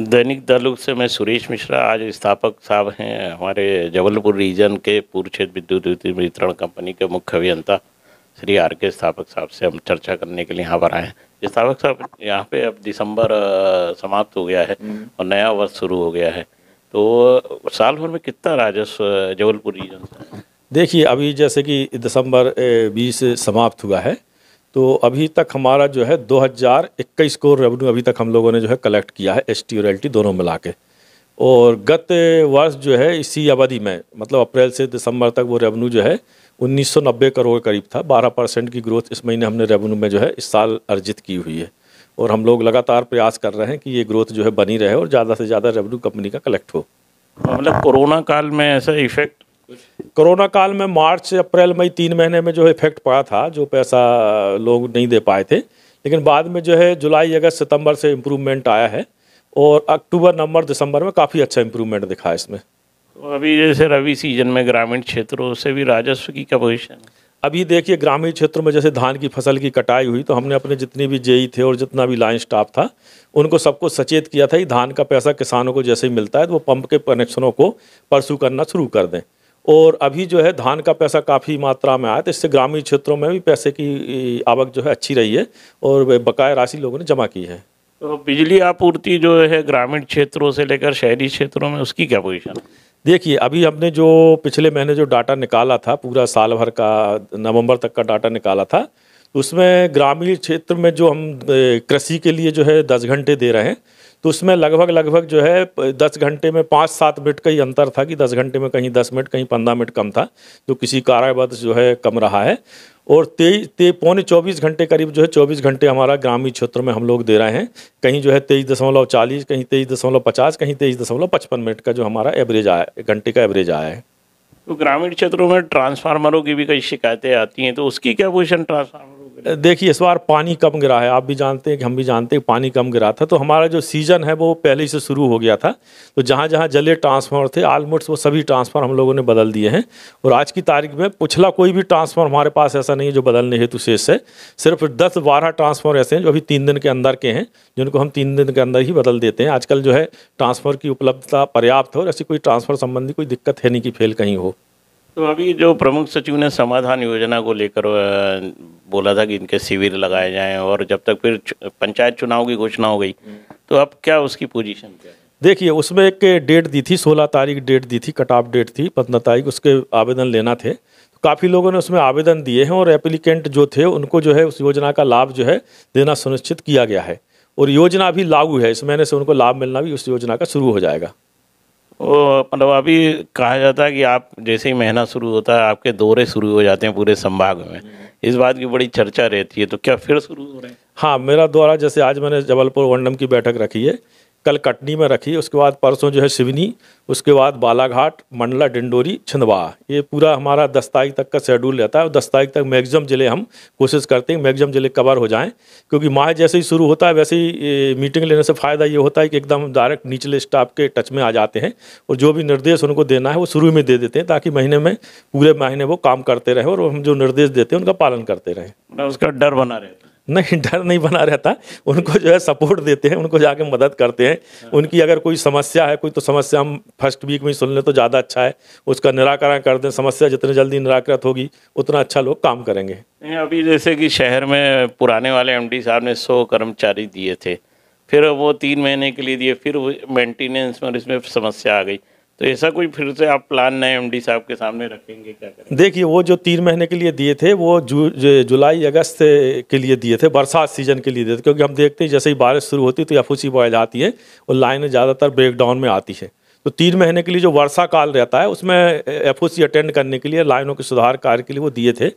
दैनिक दलुक से मैं सुरेश मिश्रा आज स्थापक साहब हैं हमारे जबलपुर रीजन के पूर्व क्षेत्र विद्युत वितरण कंपनी के मुख्य अभियंता श्री आर के स्थापक साहब से हम चर्चा करने के लिए यहाँ पर आए हैं स्थापक साहब यहाँ पे अब दिसंबर समाप्त हो गया है हम्म। और नया वर्ष शुरू हो गया है तो साल भर में कितना राजस्व जबलपुर रीजन देखिए अभी जैसे कि दिसंबर बीस समाप्त हुआ है तो अभी तक हमारा जो है 2021 करोड़ रेवेन्यू अभी तक हम लोगों ने जो है कलेक्ट किया है एस टी और एल टी दोनों मिला के और गत वर्ष जो है इसी अवधि में मतलब अप्रैल से दिसंबर तक वो रेवेन्यू जो है 1990 करोड़ करीब था 12 परसेंट की ग्रोथ इस महीने हमने रेवेन्यू में जो है इस साल अर्जित की हुई है और हम लोग लगातार प्रयास कर रहे हैं कि ये ग्रोथ जो है बनी रहे और ज़्यादा से ज़्यादा रेवेन्यू कंपनी का कलेक्ट हो मतलब कोरोना काल में ऐसा इफेक्ट कोरोना काल में मार्च अप्रैल मई तीन महीने में जो इफेक्ट पड़ा था जो पैसा लोग नहीं दे पाए थे लेकिन बाद में जो है जुलाई अगस्त सितंबर से इम्प्रूवमेंट आया है और अक्टूबर नवंबर दिसंबर में काफ़ी अच्छा इम्प्रूवमेंट दिखा इसमें अभी जैसे रवि सीजन में ग्रामीण क्षेत्रों से भी राजस्व की क्या पोजिशन अभी देखिए ग्रामीण क्षेत्रों में जैसे धान की फसल की कटाई हुई तो हमने अपने जितने भी जेई थे और जितना भी लाइन स्टाफ था उनको सबको सचेत किया था कि धान का पैसा किसानों को जैसे ही मिलता है तो वो पंप के कनेक्शनों को परसू करना शुरू कर दें और अभी जो है धान का पैसा काफ़ी मात्रा में आया तो इससे ग्रामीण क्षेत्रों में भी पैसे की आवक जो है अच्छी रही है और बकाया राशि लोगों ने जमा की है तो बिजली आपूर्ति जो है ग्रामीण क्षेत्रों से लेकर शहरी क्षेत्रों में उसकी क्या पोजीशन देखिए अभी हमने जो पिछले महीने जो डाटा निकाला था पूरा साल भर का नवंबर तक का डाटा निकाला था उसमें ग्रामीण क्षेत्र में जो हम कृषि के लिए जो है दस घंटे दे रहे हैं तो उसमें लगभग लगभग जो है दस घंटे में पाँच सात मिनट का ही अंतर था कि दस घंटे में कहीं दस मिनट कहीं पंद्रह मिनट कम था जो किसी कारावद जो है कम रहा है और तेईस ते पौने चौबीस घंटे करीब जो है चौबीस घंटे हमारा ग्रामीण क्षेत्र में हम लोग दे रहे हैं कहीं जो है तेईस दशमलव चालीस कहीं तेईस दशमलव पचास कहीं तेईस दशमलव पचपन मिनट का जो हमारा एवरेज आया घंटे का एवरेज आया है तो ग्रामीण क्षेत्रों में ट्रांसफार्मरों की भी कई शिकायतें आती हैं तो उसकी क्या पोजिशन ट्रांसफार्मर देखिए इस बार पानी कम गिरा है आप भी जानते हैं कि हम भी जानते हैं पानी कम गिरा था तो हमारा जो सीज़न है वो पहले से शुरू हो गया था तो जहाँ जहाँ जले ट्रांसफार्मर थे आलमोस्ट वो सभी ट्रांसफार्मर हम लोगों ने बदल दिए हैं और आज की तारीख में पिछला कोई भी ट्रांसफार्मर हमारे पास ऐसा नहीं है जो बदलने हेतु शेष है सिर्फ दस बारह ट्रांसफार्मर ऐसे हैं जो अभी तीन दिन के अंदर के हैं जिनको हम तीन दिन के अंदर ही बदल देते हैं आजकल जो है ट्रांसफार्मर की उपलब्धता पर्याप्त है और ऐसी कोई ट्रांसफार्मर संबंधी कोई दिक्कत है नहीं कि फेल कहीं हो तो अभी जो प्रमुख सचिव ने समाधान योजना को लेकर बोला था कि इनके शिविर लगाए जाएं और जब तक फिर पंचायत चुनाव की घोषणा हो गई तो अब क्या उसकी पोजीशन क्या है देखिए उसमें एक डेट दी थी 16 तारीख डेट दी थी कट ऑफ डेट थी पंद्रह तारीख उसके आवेदन लेना थे तो काफ़ी लोगों ने उसमें आवेदन दिए हैं और एप्लीकेंट जो थे उनको जो है उस योजना का लाभ जो है देना सुनिश्चित किया गया है और योजना भी लागू है इस महीने से उनको लाभ मिलना भी उस योजना का शुरू हो जाएगा वो मतलब अभी कहा जाता है कि आप जैसे ही महीना शुरू होता है आपके दौरे शुरू हो जाते हैं पूरे संभाग में इस बात की बड़ी चर्चा रहती है तो क्या फिर शुरू हो रहे हैं हाँ मेरा दौरा जैसे आज मैंने जबलपुर वंडम की बैठक रखी है कल कटनी में रखी उसके बाद परसों जो है सिवनी उसके बाद बालाघाट मंडला डिंडोरी छिंदवा ये पूरा हमारा दस तारीख तक का शेड्यूल रहता है और दस तारीख तक मैक्सिमम ज़िले हम कोशिश करते हैं मैगजिम ज़िले कवर हो जाएं क्योंकि माह जैसे ही शुरू होता है वैसे ही मीटिंग लेने से फ़ायदा ये होता है कि एकदम डायरेक्ट निचले स्टाफ के टच में आ जाते हैं और जो भी निर्देश उनको देना है वो शुरू में दे देते हैं ताकि महीने में पूरे महीने वो काम करते रहें और हम जो निर्देश देते हैं उनका पालन करते रहें उसका डर बना रहता है नहीं डर नहीं बना रहता उनको जो है सपोर्ट देते हैं उनको जाके मदद करते हैं हाँ। उनकी अगर कोई समस्या है कोई तो समस्या हम फर्स्ट वीक में सुन लें तो ज़्यादा अच्छा है उसका निराकरण कर दें समस्या जितनी जल्दी निराकृत होगी उतना अच्छा लोग काम करेंगे अभी जैसे कि शहर में पुराने वाले एम साहब ने सौ कर्मचारी दिए थे फिर वो तीन महीने के लिए दिए फिर मेंटेनेंस में इसमें समस्या आ गई तो ऐसा कोई फिर से आप प्लान नए एमडी साहब के सामने रखेंगे क्या करें देखिए वो जो तीन महीने के लिए दिए थे वो जु, जुलाई अगस्त के लिए दिए थे बरसात सीजन के लिए दिए थे क्योंकि हम देखते हैं जैसे ही बारिश शुरू होती है तो एफ बॉयल आती है और लाइनें ज़्यादातर ब्रेकडाउन में आती है तो तीन महीने के लिए जो वर्षा काल रहता है उसमें एफ अटेंड करने के लिए लाइनों के सुधार कार्य के लिए वो दिए थे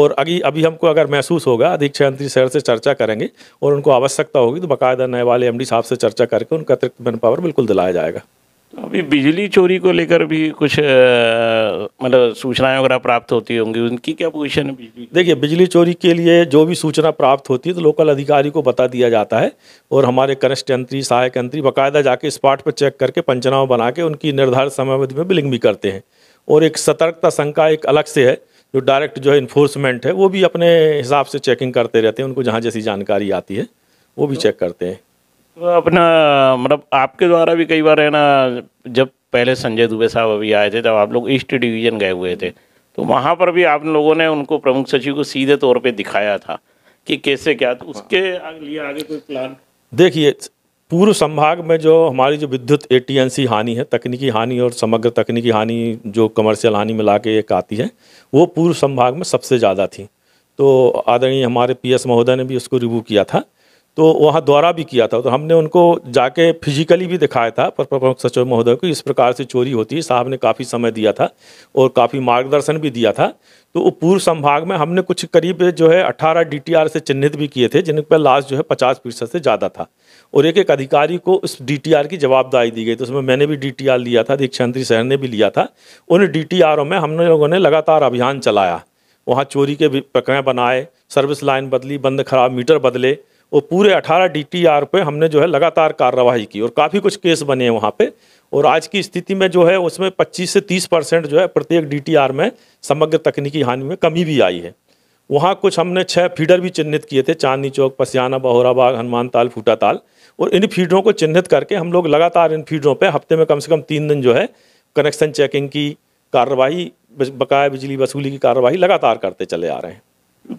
और अभी अभी हमको अगर महसूस होगा अधीक्षक मंत्री सर से चर्चा करेंगे और उनको आवश्यकता होगी तो बाकायदा नए वाले एम साहब से चर्चा करके उनका अतिरिक्त मैन पावर बिल्कुल दिलाया जाएगा अभी बिजली चोरी को लेकर भी कुछ मतलब सूचनाएं वगैरह प्राप्त होती होंगी उनकी क्या पोजीशन है बिजली देखिए बिजली चोरी के लिए जो भी सूचना प्राप्त होती है तो लोकल अधिकारी को बता दिया जाता है और हमारे कनिष्ठ यंत्री सहायक यंत्री बाकायदा जाके स्पॉट पर चेक करके पंचनामा बना के उनकी निर्धारित समयावधि में बिलिंग भी करते हैं और एक सतर्कता शंका एक अलग से है जो डायरेक्ट जो है इन्फोर्समेंट है वो भी अपने हिसाब से चेकिंग करते रहते हैं उनको जहाँ जैसी जानकारी आती है वो भी चेक तो करते हैं तो अपना मतलब आपके द्वारा भी कई बार है ना जब पहले संजय दुबे साहब अभी आए थे तब आप लोग ईस्ट डिवीजन गए हुए थे तो वहाँ पर भी आप लोगों ने उनको प्रमुख सचिव को सीधे तौर पे दिखाया था कि कैसे क्या तो उसके लिए आगे कोई प्लान देखिए पूर्व संभाग में जो हमारी जो विद्युत ए हानि है तकनीकी हानि और समग्र तकनीकी हानि जो कमर्शियल हानि में के एक आती है वो पूर्व संभाग में सबसे ज़्यादा थी तो आदरणीय हमारे पीएस महोदय ने भी उसको रिव्यू किया था तो वहाँ द्वारा भी किया था तो हमने उनको जाके फिजिकली भी दिखाया था पर प्रमुख सचिव महोदय को इस प्रकार से चोरी होती है साहब ने काफ़ी समय दिया था और काफ़ी मार्गदर्शन भी दिया था तो वो पूर्व संभाग में हमने कुछ करीब जो है 18 डीटीआर से चिन्हित भी किए थे जिन पर लास्ट जो है 50 फीसद से ज़्यादा था और एक एक अधिकारी को उस डी की जवाबदारी दी गई तो उसमें मैंने भी डी लिया था दीक्षांतरी सहन ने भी लिया था उन डी में हमने लोगों ने लगातार अभियान चलाया वहाँ चोरी के प्रक्रिया बनाए सर्विस लाइन बदली बंद खराब मीटर बदले वो पूरे 18 डीटीआर पे हमने जो है लगातार कार्रवाई की और काफ़ी कुछ केस बने हैं वहाँ पे और आज की स्थिति में जो है उसमें 25 से 30 परसेंट जो है प्रत्येक डीटीआर में समग्र तकनीकी हानि में कमी भी आई है वहाँ कुछ हमने छः फीडर भी चिन्हित किए थे चांदनी चौक पसियाना बहोराबाग हनुमान ताल फूटा ताल और इन फीडरों को चिन्हित करके हम लोग लगातार इन फीडरों पर हफ्ते में कम से कम तीन दिन जो है कनेक्शन चेकिंग की कार्रवाई बकाया बिजली वसूली की कार्रवाई लगातार करते चले आ रहे हैं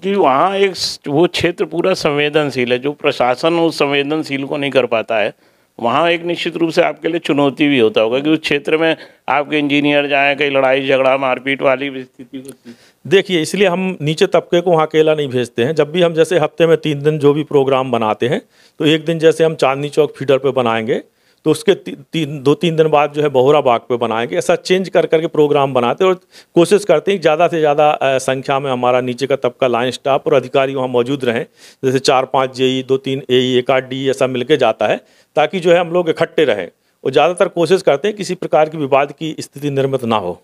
कि वहाँ एक वो क्षेत्र पूरा संवेदनशील है जो प्रशासन उस संवेदनशील को नहीं कर पाता है वहाँ एक निश्चित रूप से आपके लिए चुनौती भी होता होगा कि उस क्षेत्र में आपके इंजीनियर जाएँ कहीं लड़ाई झगड़ा मारपीट वाली स्थिति होती देखिए इसलिए हम नीचे तबके को वहाँ अकेला नहीं भेजते हैं जब भी हम जैसे हफ्ते में तीन दिन जो भी प्रोग्राम बनाते हैं तो एक दिन जैसे हम चांदनी चौक फीडर पर बनाएंगे तो उसके ती, तीन दो तीन दिन बाद जो है बहुरा बाग पे बनाएंगे ऐसा चेंज कर करके प्रोग्राम बनाते और कोशिश करते हैं ज़्यादा से ज़्यादा संख्या में हमारा नीचे का तबका लाइन स्टाफ और अधिकारी वहाँ मौजूद रहें जैसे चार पाँच जे दो तीन ए एक आठ डी ऐसा मिलकर जाता है ताकि जो है हम लोग इकट्ठे रहें और ज़्यादातर कोशिश करते हैं किसी प्रकार की विवाद की स्थिति निर्मित ना हो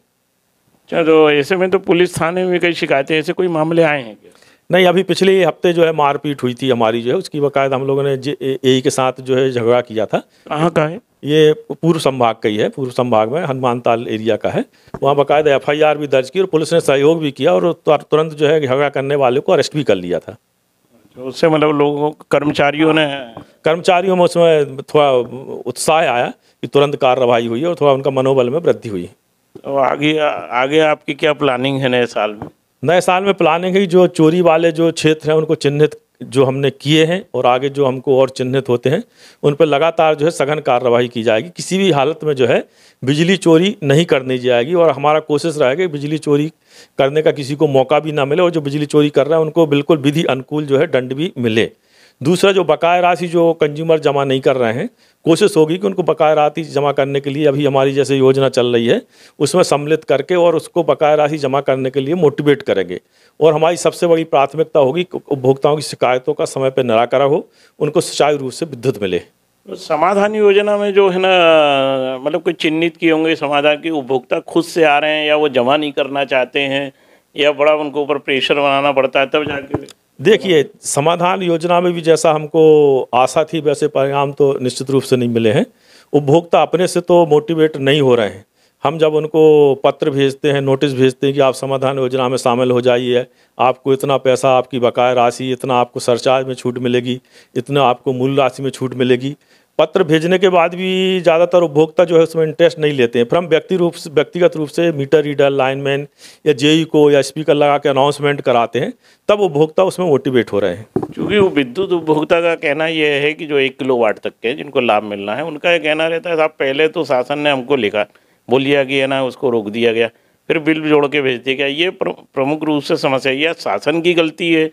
चलो अच्छा, तो ऐसे में तो पुलिस थाने में कई शिकायतें ऐसे कोई मामले आए हैं क्या नहीं अभी पिछले हफ्ते जो है मारपीट हुई थी हमारी जो है उसकी बकायद हम लोगों ने ए के साथ जो है झगड़ा किया था कहाँ का है ये पूर्व संभाग का ही है पूर्व संभाग में हनुमानताल एरिया का है वहाँ बकायदा एफ भी दर्ज की और पुलिस ने सहयोग भी किया और तुरंत जो है झगड़ा करने वाले को अरेस्ट भी कर लिया था उससे मतलब लोगों कर्मचारियों ने कर्मचारियों में उसमें थोड़ा उत्साह आया कि तुरंत कार्रवाई हुई और थोड़ा उनका मनोबल में वृद्धि हुई तो आगे आगे आपकी क्या प्लानिंग है नए साल में नए साल में प्लानिंग है जो चोरी वाले जो क्षेत्र हैं उनको चिन्हित जो हमने किए हैं और आगे जो हमको और चिन्हित होते हैं उन पर लगातार जो है सघन कार्रवाई की जाएगी किसी भी हालत में जो है बिजली चोरी नहीं करनी जाएगी और हमारा कोशिश रहेगा कि बिजली चोरी करने का किसी को मौका भी ना मिले और जो बिजली चोरी कर रहा है उनको बिल्कुल विधि अनुकूल जो है दंड भी मिले दूसरा जो बकाया राशि जो कंज्यूमर जमा नहीं कर रहे हैं कोशिश होगी कि उनको बकाया राशि जमा करने के लिए अभी हमारी जैसे योजना चल रही है उसमें सम्मिलित करके और उसको बकाया राशि जमा करने के लिए मोटिवेट करेंगे और हमारी सबसे बड़ी प्राथमिकता होगी उपभोक्ताओं की शिकायतों का समय पर निराकरण हो उनको सुचारू रूप से विद्युत मिले तो समाधान योजना में जो है ना मतलब कोई चिन्हित किए होंगे समाधान की उपभोक्ता खुद से आ रहे हैं या वो जमा नहीं करना चाहते हैं या बड़ा उनको ऊपर प्रेशर बनाना पड़ता है तब जाके देखिए समाधान योजना में भी जैसा हमको आशा थी वैसे परिणाम तो निश्चित रूप से नहीं मिले हैं उपभोक्ता अपने से तो मोटिवेट नहीं हो रहे हैं हम जब उनको पत्र भेजते हैं नोटिस भेजते हैं कि आप समाधान योजना में शामिल हो जाइए आपको इतना पैसा आपकी बकाया राशि इतना आपको सरचार्ज में छूट मिलेगी इतना आपको मूल राशि में छूट मिलेगी पत्र भेजने के बाद भी ज़्यादातर उपभोक्ता जो है उसमें इंटरेस्ट नहीं लेते हैं फिर हम व्यक्ति रूप से व्यक्तिगत रूप से मीटर रीडर लाइनमैन या जेई को या स्पीकर लगा के अनाउंसमेंट कराते हैं तब उपभोक्ता उसमें मोटिवेट हो रहे हैं क्योंकि वो विद्युत उपभोक्ता का कहना यह है कि जो एक किलो वाट तक के जिनको लाभ मिलना है उनका यह कहना रहता है साहब पहले तो शासन ने हमको लिखा बोल कि गया ना उसको रोक दिया गया फिर बिल जोड़ के भेज दिया गया ये प्रमुख रूप से समस्या यह शासन की गलती है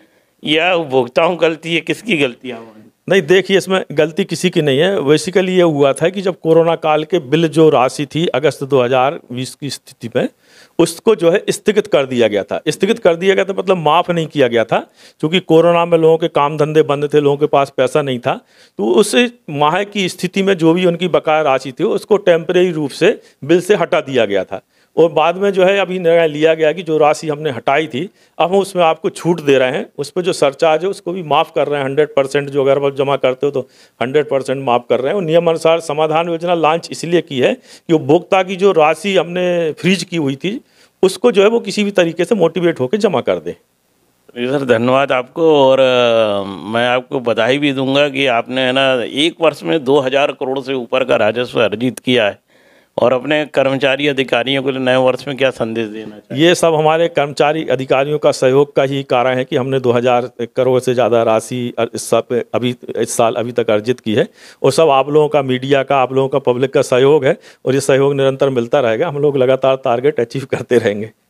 या उपभोक्ताओं की गलती है किसकी गलती है नहीं देखिए इसमें गलती किसी की नहीं है बेसिकली ये हुआ था कि जब कोरोना काल के बिल जो राशि थी अगस्त 2020 की स्थिति में उसको जो है स्थगित कर दिया गया था स्थगित कर दिया गया था मतलब माफ़ नहीं किया गया था क्योंकि कोरोना में लोगों के काम धंधे बंद थे लोगों के पास पैसा नहीं था तो उस माह की स्थिति में जो भी उनकी बकाया राशि थी उसको टेम्परेरी रूप से बिल से हटा दिया गया था और बाद में जो है अभी निर्णय लिया गया कि जो राशि हमने हटाई थी अब हम उसमें आपको छूट दे रहे हैं उस पर जो सरचार्ज है उसको भी माफ़ कर रहे हैं हंड्रेड परसेंट जो अगर आप जमा करते हो तो हंड्रेड परसेंट माफ़ कर रहे हैं और नियमानुसार समाधान योजना लॉन्च इसलिए की है कि उपभोक्ता की जो राशि हमने फ्रीज की हुई थी उसको जो है वो किसी भी तरीके से मोटिवेट होकर जमा कर दे सर धन्यवाद आपको और मैं आपको बधाई भी दूंगा कि आपने है ना एक वर्ष में दो हज़ार करोड़ से ऊपर का राजस्व अर्जित किया है और अपने कर्मचारी अधिकारियों को नए वर्ष में क्या संदेश देना चाहिए ये सब हमारे कर्मचारी अधिकारियों का सहयोग का ही कारण है कि हमने 2000 करोड़ से ज़्यादा राशि इस सब अभी इस साल अभी तक अर्जित की है और सब आप लोगों का मीडिया का आप लोगों का पब्लिक का सहयोग है और ये सहयोग निरंतर मिलता रहेगा हम लोग लगातार टारगेट अचीव करते रहेंगे